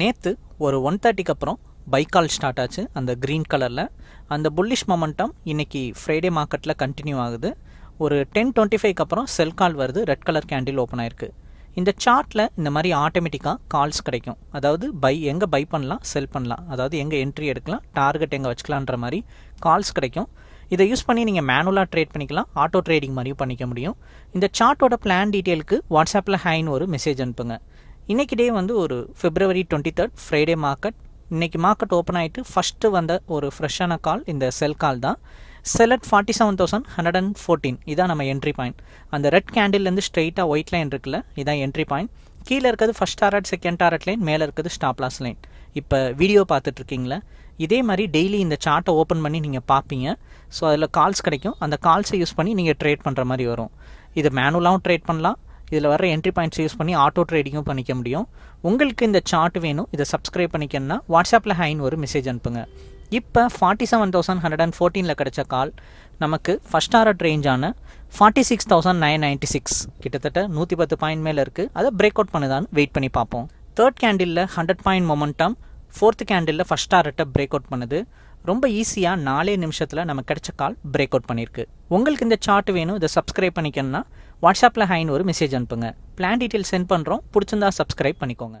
நேற்று ஒரு ஒன் தேர்ட்டிக்கு அப்புறம் பைக்கால் ஸ்டார்ட் ஆச்சு அந்த க்ரீன் கலரில் அந்த புல்லிஷ் மொமெண்டம் இன்றைக்கி ஃப்ரைடே மார்க்கெட்டில் கண்டினியூ ஆகுது ஒரு டென் டுவெண்ட்டி ஃபைவ்க்கு அப்புறம் செல் கால் வருது ரெட் கலர் கேண்டில் ஓப்பன் ஆயிருக்கு இந்த சார்ட்டில் இந்த மாதிரி ஆட்டோமேட்டிக்காக கால்ஸ் கிடைக்கும் அதாவது பை எங்கே பை பண்ணலாம் செல் பண்ணலாம் அதாவது எங்கே என்ட்ரி எடுக்கலாம் டார்கெட் எங்கே வச்சுக்கலான்ற மாதிரி கால்ஸ் கிடைக்கும் இதை யூஸ் பண்ணி நீங்கள் மேனுவலாக ட்ரேட் பண்ணிக்கலாம் ஆட்டோ ட்ரேடிங் மாதிரியும் பண்ணிக்க முடியும் இந்த சார்ட்டோட பிளான் டீட்டெயிலுக்கு வாட்ஸ்அப்பில் ஹைன்னு ஒரு மெசேஜ் அனுப்புங்க இன்றைக்கி டே வந்து ஒரு February twenty third Friday market இன்றைக்கி மார்க்கெட் ஓப்பன் ஆகிட்டு ஃபஸ்ட்டு வந்த ஒரு ஃப்ரெஷ்ஷான கால் இந்த செல் கால் தான் sell at forty seven thousand hundred and fourteen இதான் நம்ம என்ட்ரி பாயிண்ட் அந்த ரெட் கேண்டில்லேருந்து ஸ்ட்ரெயிட்டாக ஒயிட் லைன் இருக்குல்ல இதான் என்ட்ரி பாயிண்ட் கீழே இருக்கிறது first target second target line மேலே இருக்கிறது ஸ்டாப் லாஸ் லைன் இப்போ வீடியோ பார்த்துட்ருக்கீங்களா இதே மாதிரி டெய்லி இந்த சார்ட்டை ஓப்பன் பண்ணி நீங்கள் பார்ப்பீங்க ஸோ அதில் கால்ஸ் கிடைக்கும் அந்த கால்ஸை யூஸ் பண்ணி நீங்கள் ட்ரேட் பண்ணுற மாதிரி வரும் இது மேனுவலாகவும் ட்ரேட் பண்ணலாம் இதில் வர என்ட்ரி பாயிண்ட்ஸ் யூஸ் பண்ணி ஆட்டோ ட்ரேடிங்கும் பண்ணிக்க முடியும் உங்களுக்கு இந்த சார்ட் வேணும் இதை சப்ஸ்கிரைப் பண்ணிக்கணும்னா வாட்ஸ்அப்பில் ஹைன்னு ஒரு மெசேஜ் அனுப்புங்க இப்போ forty seven thousand hundred and ஃபோர்டீனில் கிடச்ச கால் நமக்கு ஃபஸ்ட் டாரட் ரேஞ்சான forty six thousand nine ninety six கிட்டத்தட்ட நூற்றி பத்து பாயிண்ட் மேலே இருக்குது அதை பிரேக் அவுட் பண்ணுதான்னு வெயிட் பண்ணி பார்ப்போம் தேர்ட் கேண்டிலில் ஹண்ட்ரட் பாயிண்ட் மொமெண்டம் ஃபோர்த்து கேண்டிலில் ஃபஸ்ட் டாரட்டை பிரேக் அவுட் பண்ணுது ரொம்ப ஈஸியாக நாலே நிமிஷத்தில் நமக்கு கிடைச்ச கால் பிரேக் அவுட் பண்ணியிருக்கு உங்களுக்கு இந்த சார்ட் வேணும் இதை சப்ஸ்கிரைப் பண்ணிக்கணும்னா வாட்ஸ்அப்பில் ஹைன்னு ஒரு மெசேஜ் அனுப்புங்க பிளான் டீட்டெயில் சென்ட் பண்ணுறோம் பிடிச்சிருந்தா சப்ஸ்கிரைப் பண்ணிக்கோங்க